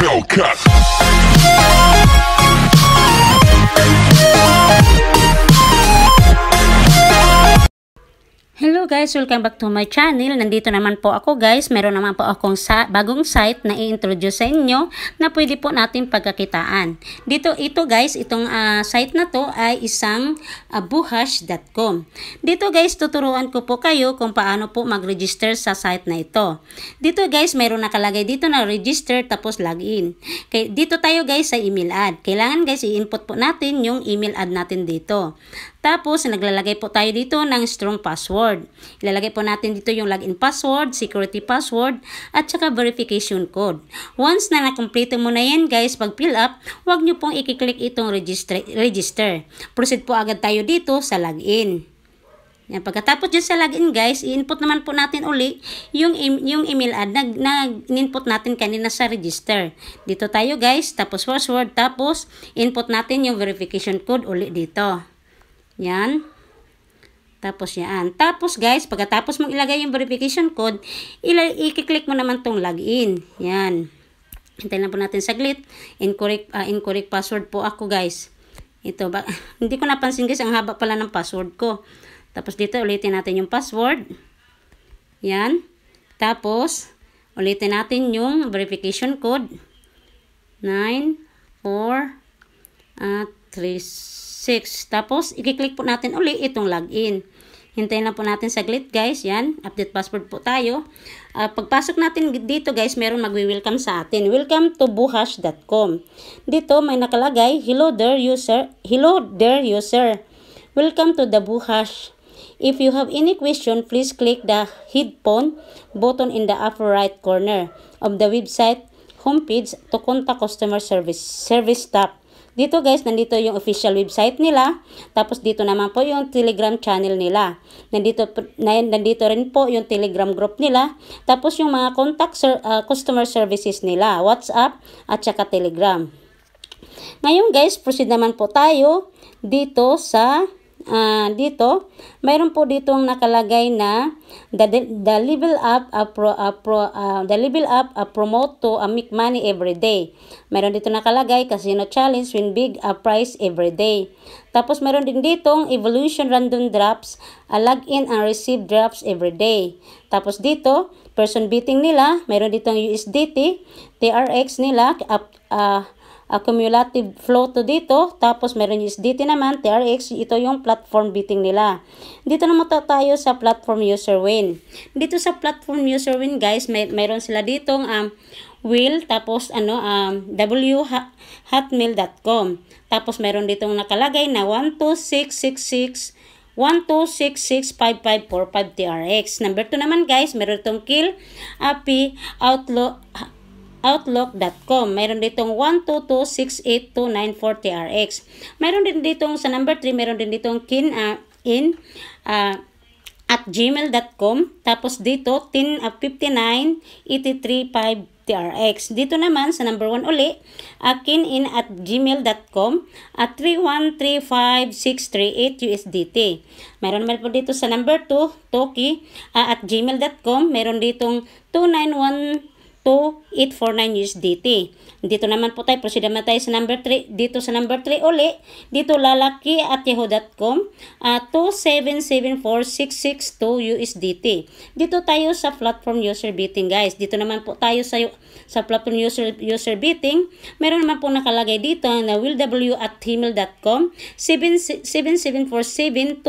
Bell cut. Hello guys, welcome back to my channel. Nandito naman po ako guys. Meron naman po akong sa bagong site na i-introduce sa inyo na pwede po natin pagkakitaan. Dito ito guys, itong uh, site na to ay isang uh, ah, buhash.com. Dito guys, tuturuan ko po kayo kung paano po mag-register sa site na ito. Dito guys, meron nakalagay dito na register tapos login. Kay, dito tayo guys sa email ad. Kailangan guys i-input po natin yung email ad natin dito. Tapos, naglalagay po tayo dito ng strong password. Ilalagay po natin dito yung login password, security password, at saka verification code. Once na nakumpleto mo na yan guys, pag fill up, huwag nyo pong i-click itong register. register. Proceed po agad tayo dito sa login. Yan, pagkatapos dyan sa login guys, i-input naman po natin uli yung, yung email ad na, na in-input natin kanina sa register. Dito tayo guys, tapos password, tapos input natin yung verification code uli dito. Yan. Tapos yan. Tapos guys, pagkatapos mong ilagay yung verification code, i-click mo naman tong login. Yan. Hintayin lang po natin saglit. Incorrect, uh, incorrect password po ako guys. Ito, ba, hindi ko napansin guys, ang haba pala ng password ko. Tapos dito, ulitin natin yung password. Yan. Tapos, ulitin natin yung verification code. 9, 4, at uh, 3, 6. Tapos, i-click po natin uli itong login. Hintayin lang po natin saglit guys. Yan, update password po tayo. Uh, pagpasok natin dito guys, meron magwi-welcome sa atin. Welcome to buhash.com. Dito may nakalagay, hello there user. Hello there user. Welcome to the buhash. If you have any question, please click the headphone button in the upper right corner of the website homepage to contact customer service service staff. Dito guys, nandito yung official website nila. Tapos dito naman po yung Telegram channel nila. Nandito, nandito rin po yung Telegram group nila. Tapos yung mga contact ser, uh, customer services nila. WhatsApp at saka Telegram. Ngayon guys, proceed naman po tayo dito sa uh, dito, mayroon po ditong nakalagay na the, the level up a pro, a pro, uh, the level up a promote to a make money every day. Mayroon dito nakalagay casino challenge win big a prize every day. Tapos meron din ditong evolution random drops, a log in and receive drops every day. Tapos dito, person beating nila, meron ditong USDT, TRX nila, up, uh, cumulative flow to dito. Tapos meron yung SDT naman, TRX. Ito yung platform bidding nila. Dito naman tayo sa platform user win. Dito sa platform user win guys, may, mayroon sila ditong um, will tapos ano um, whotmail.com. Tapos meron ditong nakalagay na 12666 12665545 TRX. Number 2 naman guys, meron itong Kill API Outlook outlook.com. Mayroon ditong 122682940RX. Mayroon din ditong sa number 3, mayroon din ditong kin uh, in uh, at gmail.com. Tapos dito, 10 uh, TRX. Dito naman sa number 1 uli, akin ah, in at gmail.com at 3135638 USDT. Meron naman po dito sa number 2, Toki uh, at gmail.com. Meron ditong 291 2849 USDT. Dito naman po tayo, proceed naman tayo sa number 3. Dito sa number 3 uli, dito lalaki at yahoo.com uh, 2774662 USDT. Dito tayo sa platform user bidding guys. Dito naman po tayo sa, sa platform user, user bidding. Meron naman po nakalagay dito na willw at himil.com 7747279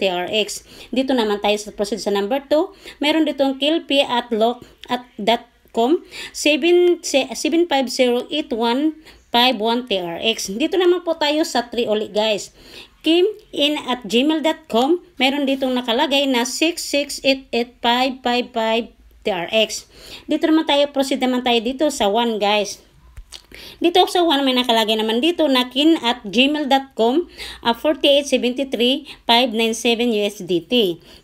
TRX. Dito naman tayo sa proceed sa number 2. Meron dito ang kilpi at lock at dot Com 7508151TRX. Dito naman po tayo sa 3 ulit guys kimin at gmail.com. Meron ditong nakalagay na 6688555 TRX. Dito naman tayo, proceed naman tayo dito sa 1 guys. Dito sa one may nakalagay naman dito na kin at gmail.com uh, 4873597 USDT.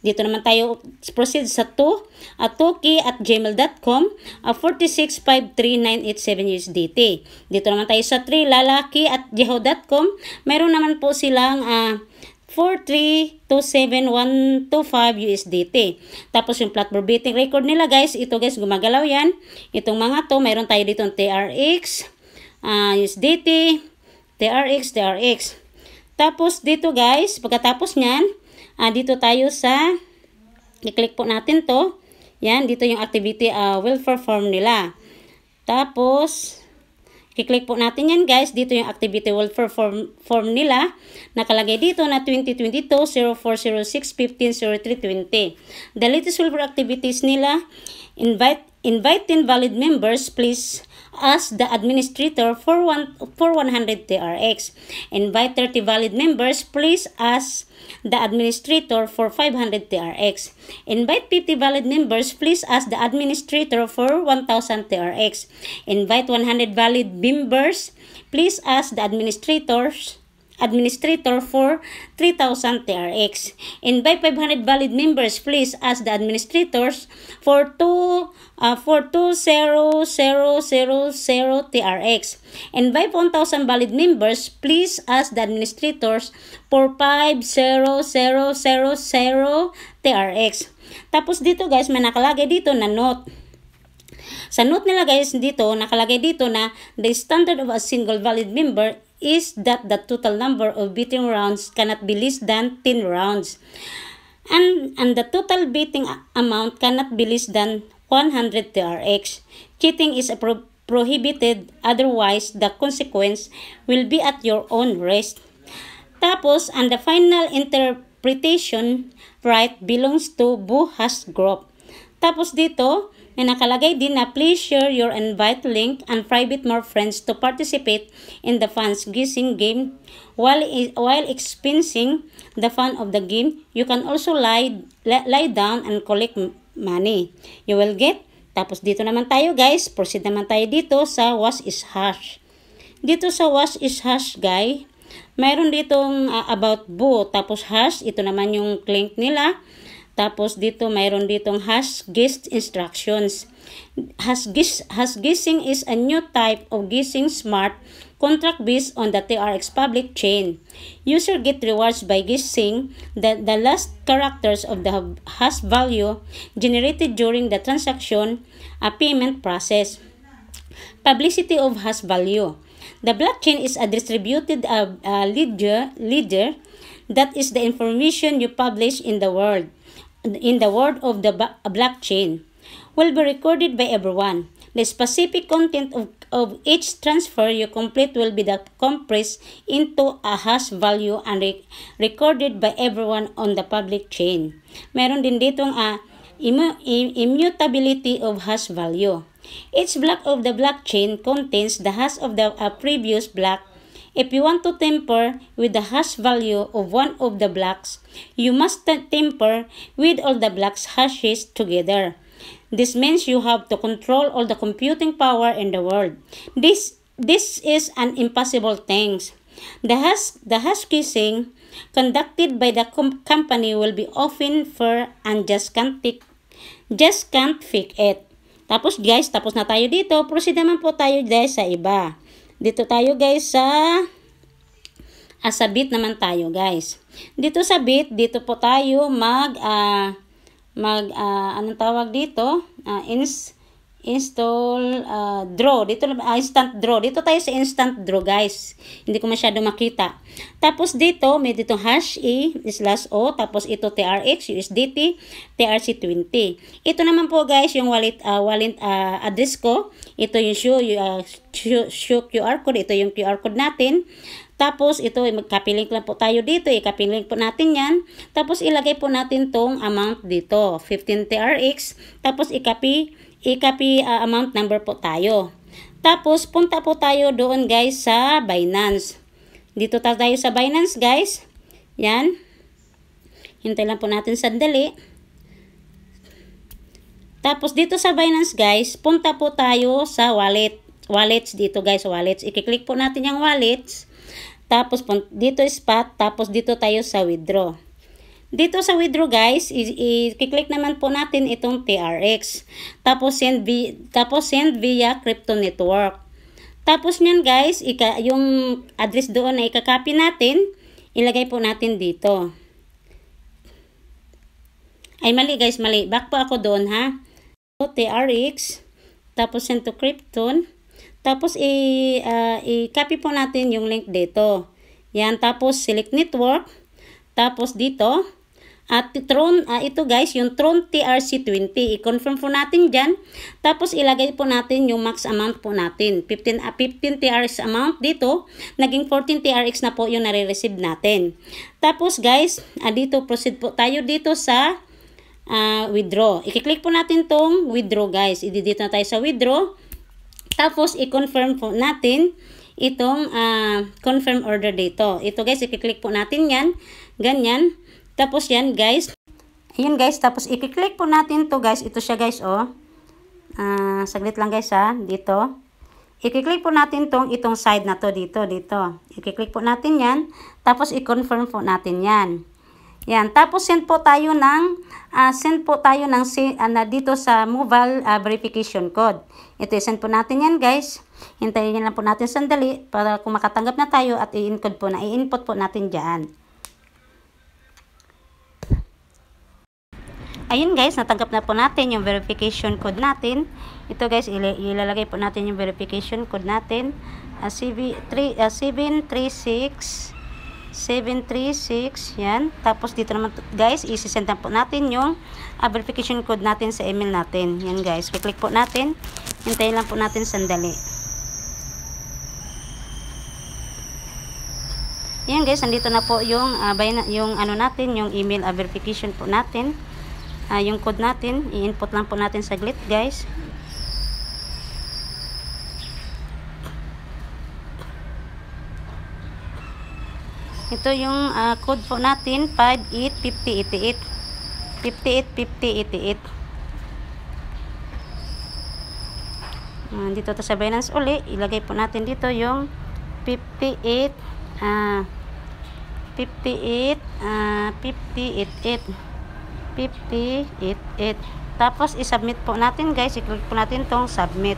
Dito naman tayo proceed sa 2 uh, at uh, 2 at gmail.com uh, 4653987 USDT. Dito naman tayo sa 3 lalaki at yahoo.com. Meron naman po silang uh, 4327125 USDT. Tapos yung platform betting record nila guys, ito guys gumagalaw yan. Itong mga to, mayroon tayo dito ng TRX, uh, ah, USDT, TRX, TRX. Tapos dito guys, pagkatapos nyan, uh, dito tayo sa, i-click po natin to. Yan, dito yung activity uh, ah, will perform nila. Tapos, Kiklik po natin yan guys. Dito yung activity will perform form nila. Nakalagay dito na 2022 0406 150320. The latest will activities nila. Invite, invite valid members please as the administrator for, one, for 100 TRX. Invite 30 valid members, please, as the administrator for 500 TRX. Invite 50 valid members, please, as the administrator for 1,000 TRX. Invite 100 valid members, please, as the administrators administrator for 3,000 TRX. And by 500 valid members, please as the administrators for 2 uh, 2,000 TRX. And by 1,000 valid members, please as the administrators for 5,000 TRX. Tapos dito guys, may nakalagay dito na note. Sa note nila guys dito, nakalagay dito na the standard of a single valid member is that the total number of beating rounds cannot be less than 10 rounds. And, and the total beating amount cannot be less than 100 TRX. Cheating is pro prohibited, otherwise the consequence will be at your own risk. Tapos, and the final interpretation right belongs to Buhas Group. Tapos dito, And nakalagay din na please share your invite link and private more friends to participate in the fun's guessing game while while expensing the fun of the game. You can also lie lie down and collect money. You will get. Tapos dito naman tayo guys, proceed naman tayo dito sa was is hash. Dito sa was is hash guys, Meron ditong uh, about boo, tapos hash, ito naman yung link nila. Tapos dito mayroon ditong hash guest instructions. Hash, guess, hash guessing is a new type of guessing smart contract based on the TRX public chain. User get rewards by guessing the, the last characters of the hash value generated during the transaction a payment process. Publicity of hash value. The blockchain is a distributed uh, uh, ledger, ledger that is the information you publish in the world in the world of the blockchain will be recorded by everyone. The specific content of, of each transfer you complete will be compressed into a hash value and re recorded by everyone on the public chain. Meron din ditong uh, immu immutability of hash value. Each block of the blockchain contains the hash of the uh, previous block If you want to temper with the hash value of one of the blocks, you must temper with all the blocks hashes together. This means you have to control all the computing power in the world. This this is an impossible thing. The hash the hash kissing conducted by the com company will be often fair and just can't pick, just can't fix it. Tapos guys, tapos na tayo dito. Proceed naman po tayo guys sa iba. Dito tayo guys sa uh, sa bit naman tayo guys. Dito sa bit, dito po tayo mag, uh, mag uh, anong tawag dito? Uh, ins install uh, draw dito uh, instant draw dito tayo sa instant draw guys hindi ko masyado makita tapos dito may dito hash e slash o tapos ito trx usdt trc20 ito naman po guys yung wallet uh, wallet uh, address ko ito yung show, uh, show, show qr code ito yung qr code natin tapos, ito, ay eh, magka-link lang po tayo dito. ika-link eh, po natin yan. Tapos, ilagay po natin tong amount dito. 15 TRX. Tapos, ikapi, ikapi uh, amount number po tayo. Tapos, punta po tayo doon guys sa Binance. Dito tayo sa Binance guys. Yan. Hintay lang po natin sandali. Tapos, dito sa Binance guys, punta po tayo sa wallet. Wallets dito guys, wallets. Ikiklik po natin yung wallets. Tapos dito spot, tapos dito tayo sa withdraw. Dito sa withdraw guys, i-click naman po natin itong TRX. Tapos send, tapos send via crypto network. Tapos nyan guys, ika, yung address doon na ikakopy natin, ilagay po natin dito. Ay mali guys, mali. Back po ako doon ha. So, TRX, tapos send to Krypton. Tapos, ah, i-copy uh, i po natin yung link dito. Yan, tapos select network. Tapos dito, at Tron, uh, ah, ito guys, yung Tron TRC20. I-confirm po natin diyan. Tapos ilagay po natin yung max amount po natin. 15, uh, 15 TRX amount dito. Naging 14 TRX na po yung nare-receive natin. Tapos guys, uh, dito proceed po tayo dito sa uh, withdraw. I-click po natin tong withdraw guys. I-dito na tayo sa withdraw. Tapos, i-confirm po natin itong uh, confirm order dito. Ito guys, i-click po natin yan. Ganyan. Tapos yan guys. Ayan guys, tapos i-click po natin to guys. Ito siya guys, oh. Uh, saglit lang guys ha, ah. dito. I-click po natin tong itong side na to dito, dito. I-click po natin yan. Tapos i-confirm po natin yan. Yan, tapos send po tayo ng uh, send po tayo ng uh, dito sa mobile uh, ah, verification code. Ito send po natin yan, guys. Hintayin niyo lang po natin sandali para kung makatanggap na tayo at i-encode po na i-input po natin diyan. Ayun guys, natanggap na po natin yung verification code natin. Ito guys, il ilalagay po natin yung verification code natin. Uh, CV3 uh, 736 736, yan. Tapos dito naman, guys, isi-send na po natin yung uh, verification code natin sa email natin. Yan, guys. click po natin. Hintayin lang po natin sandali. Yan, guys. andito na po yung, uh, by, yung ano natin, yung email uh, verification po natin. Uh, yung code natin, i-input lang po natin saglit, guys. Ito yung uh, code po natin, 585088. 585088. Uh, dito to sa Binance uli, ilagay po natin dito yung 58 uh, 58 uh, 588 588 tapos i-submit po natin guys i-click po natin tong submit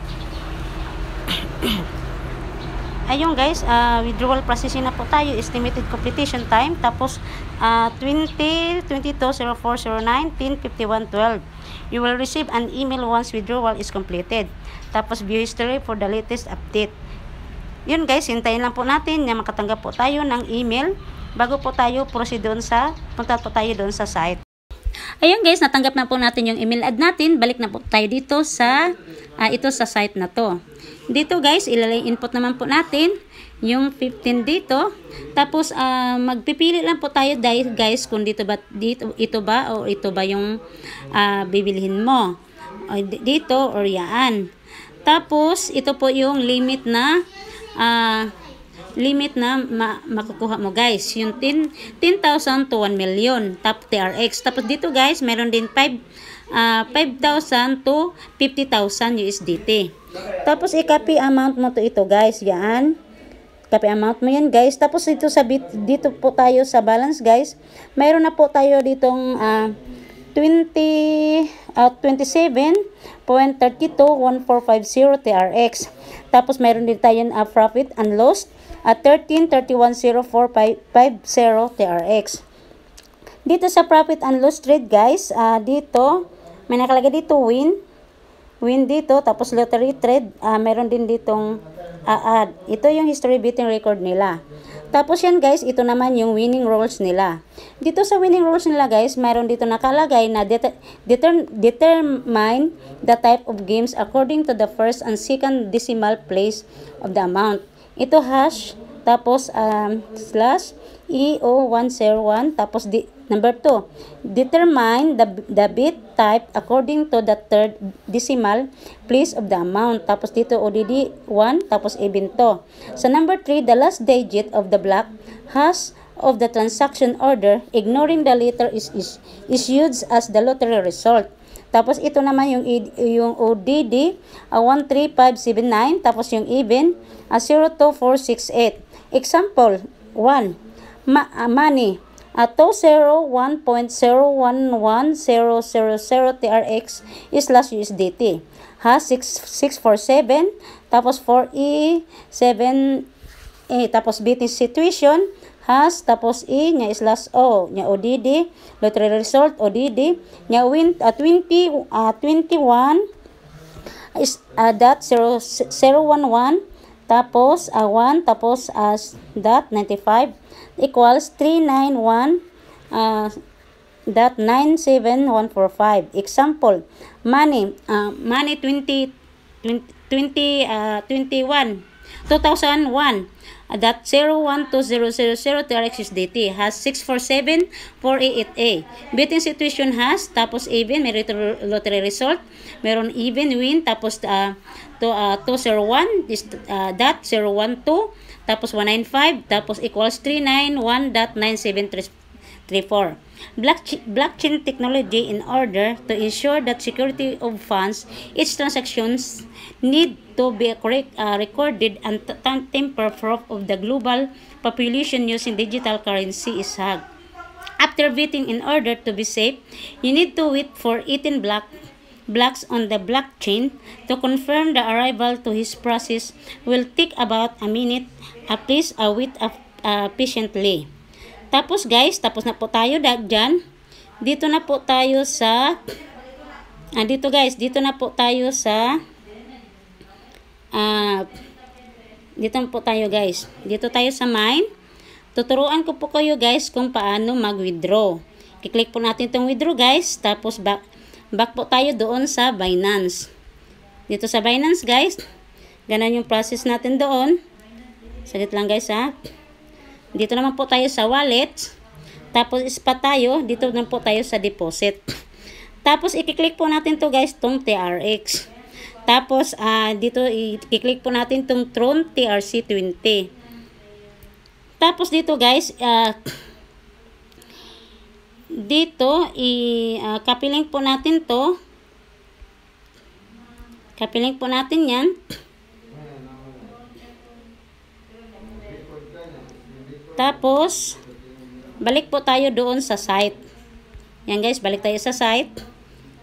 ayun guys, uh, withdrawal processing na po tayo, estimated completion time, tapos uh, 20, 22, 04, 09, 10, 51, 12. You will receive an email once withdrawal is completed. Tapos view history for the latest update. Yun guys, hintayin lang po natin na makatanggap po tayo ng email bago po tayo proceed doon sa, punta po tayo doon sa site. Ayun guys, natanggap na po natin yung email ad natin. Balik na po tayo dito sa, uh, ito sa site na to. Dito guys, ilalay input naman po natin yung 15 dito. Tapos uh, magpipili lang po tayo guys kung dito ba dito ito ba o ito ba yung uh, ah, bibilhin mo. O, dito or yaan. Tapos ito po yung limit na uh, limit na ma makukuha mo guys. Yung 10,000 10, to 1 million. Tap TRX. Tapos dito guys, meron din 5 uh, ah, 5,000 to 50,000 USDT. Tapos i-copy amount mo to ito guys. Yan. Copy amount mo yan guys. Tapos dito sa bit, dito po tayo sa balance guys. Mayroon na po tayo ditong uh, 20 uh, 27.321450 TRX. Tapos mayroon din tayo uh, profit and loss at 13.310450 TRX. Dito sa profit and loss trade guys, uh, dito may nakalagay dito win. Win dito. Tapos lottery trade. Uh, ah, meron din ditong uh, ah, add. Ah, ito yung history beating record nila. Tapos yan guys, ito naman yung winning rolls nila. Dito sa winning rolls nila guys, meron dito nakalagay na det determ determine the type of games according to the first and second decimal place of the amount. Ito hash, tapos um, slash EO101, tapos di Number 2, determine the, the bit type according to the third decimal place of the amount. Tapos dito ODD 1, tapos even 2. so number 3, the last digit of the block has of the transaction order, ignoring the letter is, is, is used as the lottery result. Tapos ito naman yung yung ODD uh, 13579 tapos yung even uh, 02468. Example 1. Ma uh, money at 201.011000 TRX is last USDT. Ha, 6647, tapos 4E, 7, eh, tapos BT situation, has, tapos E, nya slash O, nya ODD, lottery result, ODD, nya win, uh, 20, uh, 21, is, uh, dot 0, 011, tapos, uh, ah, 1 tapos as ah, dot 95 equals 391 uh, ah, dot 97145. Example, money, uh, money 20, 20, 20 uh, 21, 2001 that 0120003RXSDT has 647488 a Betting situation has, tapos even, may lottery result, meron even win, tapos uh, to, uh, 201, this, uh, dot 012, tapos 195, tapos equals 391.973 34. Blockchain, blockchain technology in order to ensure that security of funds, each transactions need to be correct, uh, recorded and tamper-proof of the global population using digital currency is HAG. After waiting in order to be safe, you need to wait for 18 block, blocks on the blockchain to confirm the arrival to his process will take about a minute. at least a wait uh, patiently. Tapos guys, tapos na po tayo dyan. Dito na po tayo sa ah, dito guys, dito na po tayo sa ah, dito na po tayo guys. Dito tayo sa mine. Tuturuan ko po kayo guys kung paano mag-withdraw. Kiklik po natin itong withdraw guys. Tapos back, back po tayo doon sa Binance. Dito sa Binance guys. Ganan yung process natin doon. Sagit lang guys ha. Dito naman po tayo sa wallet. Tapos ispa tayo. Dito naman po tayo sa deposit. Tapos i-click po natin to guys tong TRX. Tapos uh, dito i-click po natin tong Tron TRC20. Tapos dito guys, uh, dito i-copy ah, uh, link po natin to. Copy link po natin 'yan. Tapos, balik po tayo doon sa site. Yan guys, balik tayo sa site.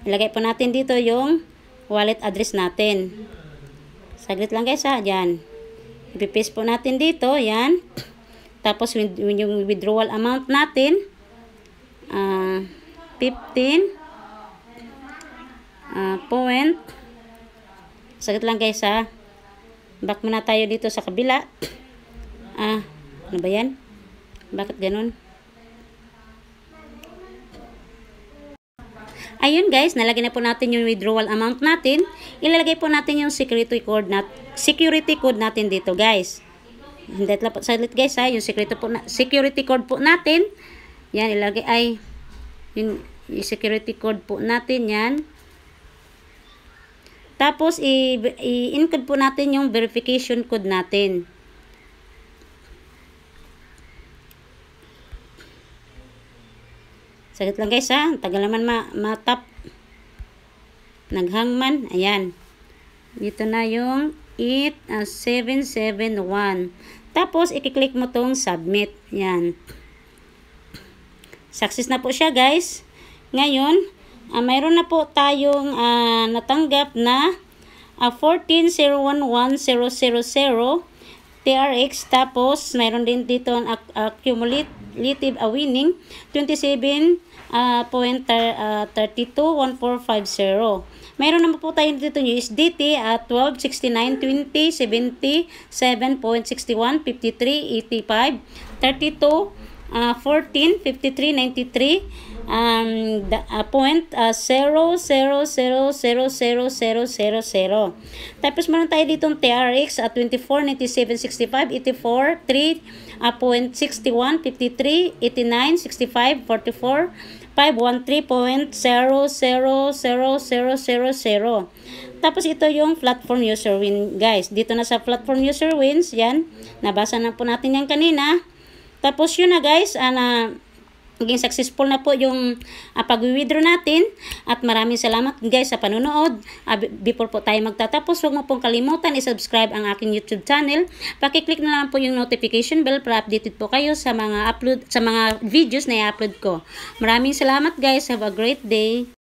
Ilagay po natin dito yung wallet address natin. Saglit lang guys ha, yan. Ipipaste po natin dito, yan. Tapos, yung withdrawal amount natin, uh, 15 uh, point. Saglit lang guys ha. Back muna tayo dito sa kabila. Ah, ano ba yan? Bakit ganun? Ayun guys, nalagay na po natin yung withdrawal amount natin. Ilalagay po natin yung security code, nat security code natin dito guys. Hindi lang po, salit guys ha, yung security, po na security code po natin. Yan, ilagay ay, yung, yung security code po natin yan. Tapos, i encode po natin yung verification code natin. Sagot lang guys ha. Tagal naman ma matap. Naghangman. Ayan. Dito na yung 8771. Ah, Tapos, i-click mo tong submit. Yan. Success na po siya guys. Ngayon, uh, mayroon na po tayong uh, natanggap na uh, 1401100 TRX. Tapos, mayroon din dito ang accumulate relative a winning 27.321450. uh, Meron naman po tayo dito yung SDT at uh, 32, uh, 14, um, the, uh, ah, point uh, ah, 0, Tapos meron tayo ditong TRX at uh, 0.61, 53, 89, 65, 44, 513.000000. Tapos ito yung platform user win guys. Dito na sa platform user wins, yan. Nabasa na po natin yan kanina. Tapos yun na guys, ana Maging successful na po yung uh, pag-withdraw natin. At maraming salamat guys sa panonood. Uh, before po tayo magtatapos, huwag mo pong kalimutan i-subscribe ang aking YouTube channel. Pakiclick na lang po yung notification bell para updated po kayo sa mga upload sa mga videos na i-upload ko. Maraming salamat guys. Have a great day.